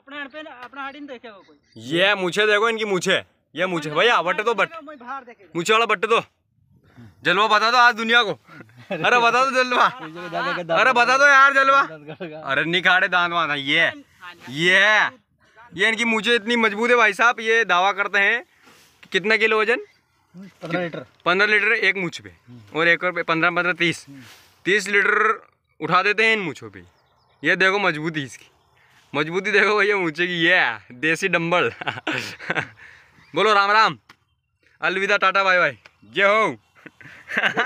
अपने पे अपना कोई ये मुझे देखो इनकी मुझे ये मुझे भैया बट्टे दो तो बट मुझे वाला बट्टे दो तो। जलवा बता दो आज दुनिया को अरे बता दो जलवा हाँ, हाँ, हाँ, अरे बता दो यार जलवा अरे निखाड़े दांत वाना ये ये ये इनकी मुझे इतनी मजबूत है भाई साहब ये दावा करते हैं कितना किलो वजन पंद्रह लीटर पंद्रह लीटर एक मुछ पे और एक और पंद्रह पंद्रह तीस तीस लीटर उठा देते हैं इन मुछों पे ये देखो मजबूती इसकी मजबूती देखो भैया ऊँचे की ये देसी डम्बल बोलो राम राम अलविदा टाटा बाय बाय जय हो